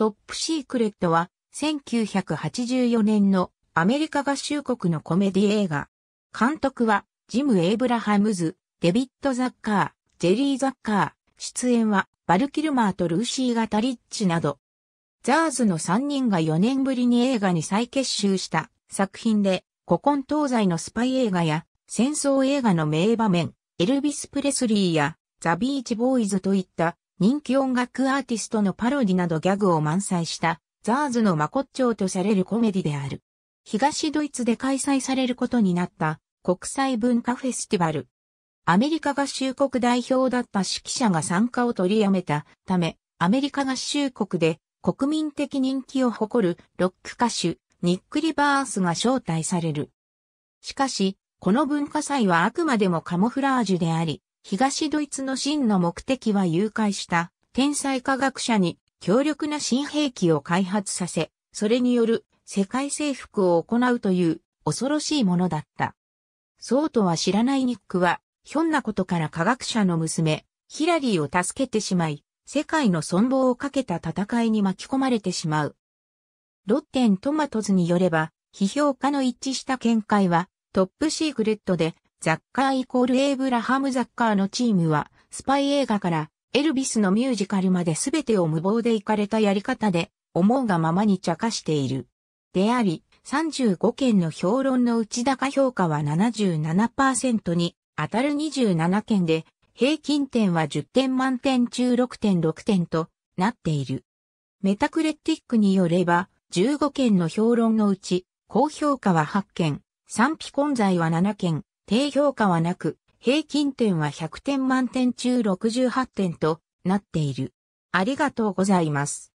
トップシークレットは1984年のアメリカ合衆国のコメディ映画。監督はジム・エイブラハムズ、デビッド・ザッカー、ジェリー・ザッカー。出演はバル・キルマーとルーシー・ガタリッチなど。ザーズの3人が4年ぶりに映画に再結集した作品で古今東西のスパイ映画や戦争映画の名場面、エルビス・プレスリーやザ・ビーチ・ボーイズといった人気音楽アーティストのパロディなどギャグを満載した、ザーズの真骨頂とされるコメディである。東ドイツで開催されることになった国際文化フェスティバル。アメリカ合衆国代表だった指揮者が参加を取りやめたため、アメリカ合衆国で国民的人気を誇るロック歌手、ニック・リバースが招待される。しかし、この文化祭はあくまでもカモフラージュであり、東ドイツの真の目的は誘拐した天才科学者に強力な新兵器を開発させ、それによる世界征服を行うという恐ろしいものだった。そうとは知らないニックは、ひょんなことから科学者の娘、ヒラリーを助けてしまい、世界の存亡をかけた戦いに巻き込まれてしまう。ロッテントマトズによれば、批評家の一致した見解は、トップシークレットでザッカーイコールエイブラハム・ザッカーのチームは、スパイ映画からエルビスのミュージカルまで全てを無謀でいかれたやり方で、思うがままに茶化している。であり、35件の評論の内高評価は77%に当たる27件で、平均点は10点満点中6.6点となっている。メタクレティックによれば、15件の評論のうち、高評価は8件、賛否混在は7件、低評価はなく、平均点は100点満点中68点となっている。ありがとうございます。